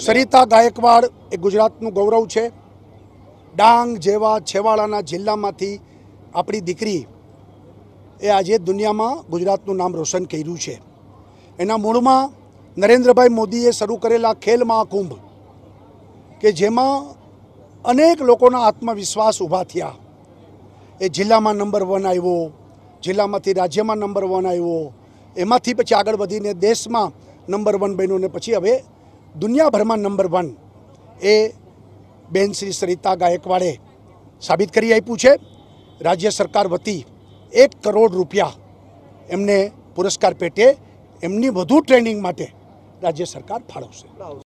સરિતા ગાયકવાડ એ ગુજરાતનું ગૌરવ છે ડાંગ જેવા છેવાડાના જિલ્લામાંથી આપણી દીકરી એ આજે દુનિયામાં ગુજરાતનું નામ રોશન કર્યું છે એના મૂળમાં નરેન્દ્રભાઈ મોદીએ શરૂ કરેલા ખેલ મહાકુંભ કે જેમાં અનેક લોકોના આત્મવિશ્વાસ ઊભા થયા એ જિલ્લામાં નંબર વન આવ્યો જિલ્લામાંથી રાજ્યમાં નંબર વન આવ્યો એમાંથી પછી આગળ વધીને દેશમાં નંબર વન બન્યો ને પછી હવે દુનિયાભરમાં નંબર વન એ બેન શ્રી સરિતા ગાયકવાડે સાબિત કરી આપ્યું છે રાજ્ય સરકાર વતી એક કરોડ રૂપિયા એમને પુરસ્કાર પેટે એમની વધુ ટ્રેનિંગ માટે રાજ્ય સરકાર ફાળવશે